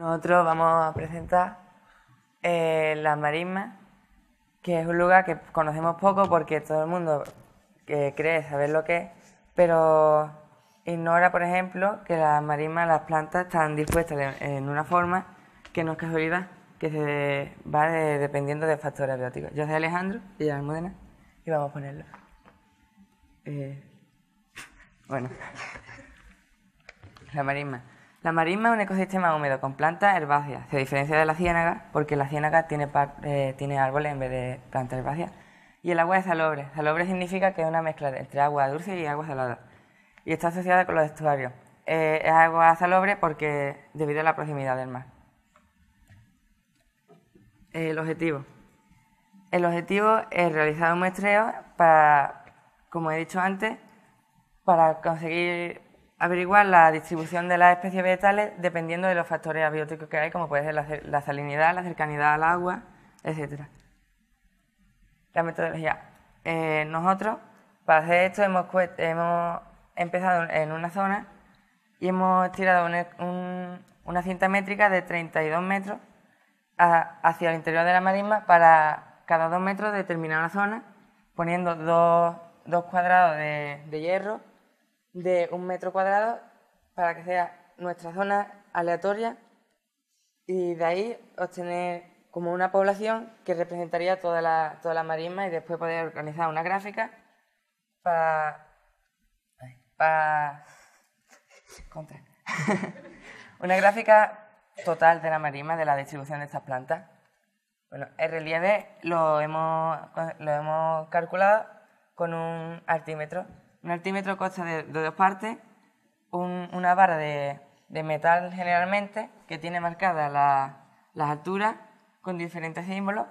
Nosotros vamos a presentar las eh, la que es un lugar que conocemos poco porque todo el mundo eh, cree saber lo que es, pero ignora, por ejemplo, que las marismas, las plantas están dispuestas en una forma que no es casualidad, que se va dependiendo de factores bióticos. Yo soy Alejandro y yo y vamos a ponerlo. Eh, bueno, la marisma. La marisma es un ecosistema húmedo con plantas herbáceas. Se diferencia de la ciénaga porque la ciénaga tiene, eh, tiene árboles en vez de plantas herbáceas. Y el agua es salobre. Salobre significa que es una mezcla entre agua dulce y agua salada. Y está asociada con los estuarios. Eh, es agua salobre porque debido a la proximidad del mar. El objetivo. El objetivo es realizar un muestreo para, como he dicho antes, para conseguir Averiguar la distribución de las especies vegetales dependiendo de los factores abióticos que hay, como puede ser la, salinidad, la cercanidad al agua, etcétera... La metodología. Eh, nosotros, para hacer esto, hemos, empezado en una zona y hemos tirado una cinta métrica de 32 metros hacia el interior de la marisma para cada dos metros determinar una zona, poniendo dos, cuadrados de hierro de un metro cuadrado para que sea nuestra zona aleatoria y de ahí obtener como una población que representaría toda la, toda la marisma y después poder organizar una gráfica para... para contra. una gráfica total de la marisma, de la distribución de estas plantas. Bueno, el relieve lo hemos, lo hemos calculado con un altímetro un altímetro consta de, dos partes, una barra de, metal generalmente que tiene marcadas las alturas con diferentes símbolos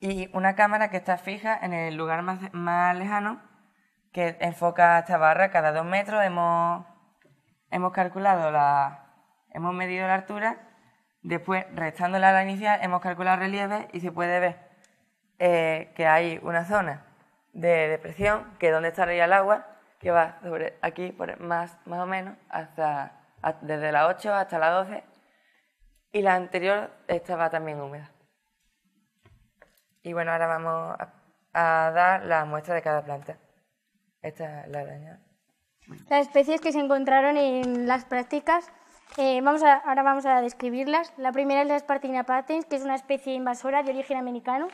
y una cámara que está fija en el lugar más, lejano que enfoca esta barra cada dos metros. Hemos, hemos calculado la, hemos medido la altura, después restándola a la inicial hemos calculado el relieve y se puede ver eh, que hay una zona de depresión, que es donde estaría el agua, que va sobre aquí, por más, más o menos, hasta, desde las 8 hasta las 12. Y la anterior estaba también húmeda. Y bueno, ahora vamos a, dar la muestra de cada planta. Esta es la araña. Las especies que se encontraron en las prácticas, eh, vamos a, ahora vamos a describirlas. La primera es la Spartina patens, que es una especie invasora de origen americano,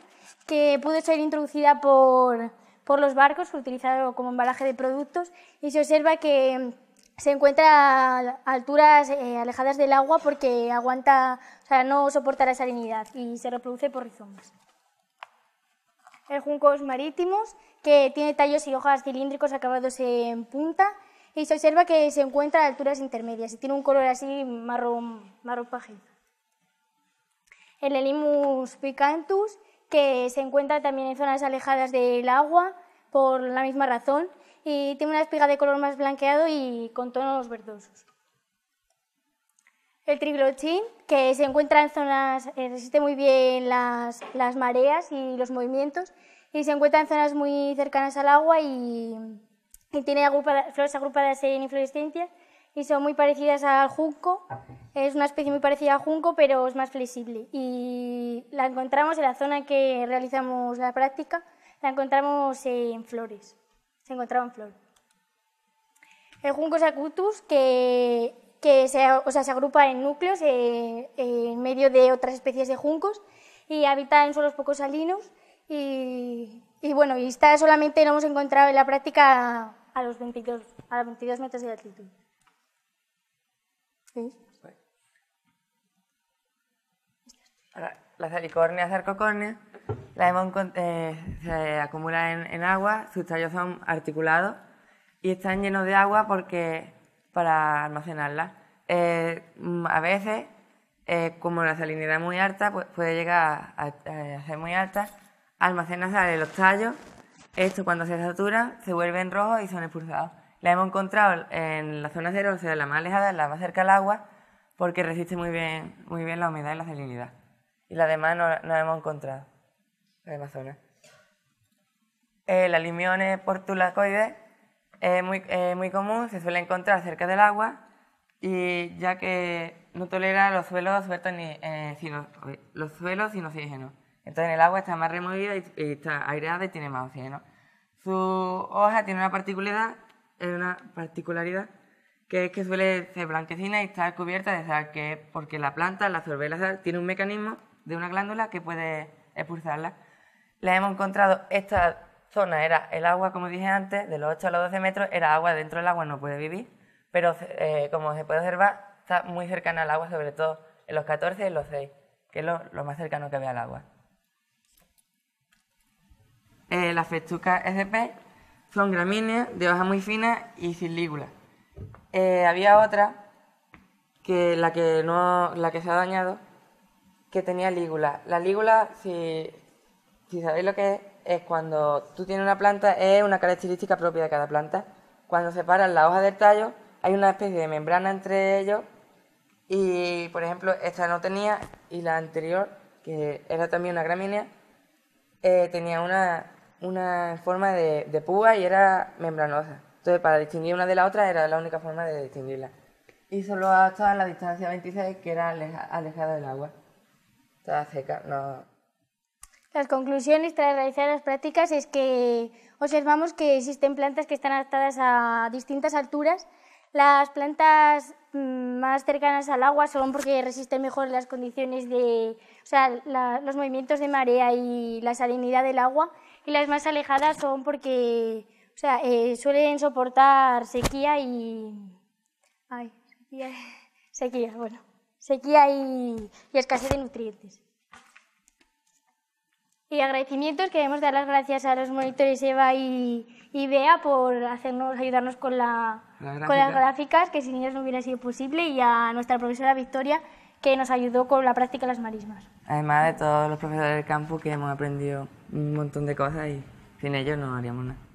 que pudo ser introducida por por los barcos, utilizado como embalaje de productos, y se observa que se encuentra a alturas eh, alejadas del agua porque aguanta, o sea, no soporta la salinidad y se reproduce por rizomas. El juncos marítimos, que tiene tallos y hojas cilíndricos acabados en punta, y se observa que se encuentra a alturas intermedias y tiene un color así marrón, marrón El Elimus picantus, que se encuentra también en zonas alejadas del agua por la misma razón y tiene una espiga de color más blanqueado y con tonos verdosos. El triglochín, que se encuentra en zonas, eh, resiste muy bien las, mareas y los movimientos y se encuentra en zonas muy cercanas al agua y, tiene flores agrupadas en inflorescencias y son muy parecidas al junco. Es una especie muy parecida al junco, pero es más flexible. Y la encontramos en la zona en que realizamos la práctica la encontramos en flores. Se encontraba en flor. El Juncus acutus, que, que se, o sea, se, agrupa en núcleos eh, en, medio de otras especies de juncos y habita en suelos poco salinos y, y, bueno, y está solamente lo hemos encontrado en la práctica a, los 22, a los 22 metros de altitud. ¿Sí? Ahora, la salicornia, la hemos, eh, se acumula en, agua, sus tallos son articulados y están llenos de agua porque para almacenarla. Eh, mm, a veces, eh, como la salinidad es muy alta, pues puede llegar a, ser muy alta, almacena en los tallos. Esto cuando se satura se vuelven rojos y son expulsados. La hemos encontrado en la zona cero, o sea, la más alejada, la más cerca al agua, porque resiste muy bien, muy bien la humedad y la salinidad. Y la demás no, no la hemos encontrado la Eh, la limiones portulacoides es muy, muy común, se suele encontrar cerca del agua y ya que no tolera los suelos ni eh, los suelos sin oxígeno. Entonces en el agua está más removida y, está aireada y tiene más oxígeno. Su hoja tiene una particularidad, que es que suele ser blanquecina y está cubierta de sal, que porque la planta, la sorbela, tiene un mecanismo de una glándula que puede expulsarla. ...le hemos encontrado, esta zona era el agua, como dije antes, de los 8 a los 12 metros, era agua, dentro del agua no puede vivir, pero eh, como se puede observar, está muy cercana al agua, sobre todo en los 14 y los 6, que es lo, más cercano que había al agua. Eh, las festucas SP son gramíneas de hojas muy finas y sin lígula. Eh, había otra, que la que, no, la que se ha dañado, que tenía lígula. La lígula, si, si sabéis lo que es, es cuando tú tienes una planta, es una característica propia de cada planta. Cuando separan la hoja del tallo, hay una especie de membrana entre ellos y, por ejemplo, esta no tenía y la anterior, que era también una gramínea, eh, tenía una, forma de, púa y era membranosa. Entonces, para distinguir una de la otra era la única forma de distinguirla. Y solo estaba a la distancia 26, que era alejada del agua. Estaba seca, no, las conclusiones tras realizar las prácticas es que observamos que existen plantas que están adaptadas a distintas alturas. Las plantas mm, más cercanas al agua son porque resisten mejor las condiciones de, los movimientos de marea y la salinidad del agua. Y las más alejadas son porque eh, suelen soportar sequía y... sequía, bueno, sequía y escasez de nutrientes y agradecimientos. Queremos dar las gracias a los monitores Eva y, Bea por hacernos, ayudarnos con, la, con las gráficas, que sin ellos no hubiera sido posible, y a nuestra profesora Victoria, que nos ayudó con la práctica de las marismas. Además de todos los profesores del campo que hemos aprendido un montón de cosas y sin ellos no haríamos nada.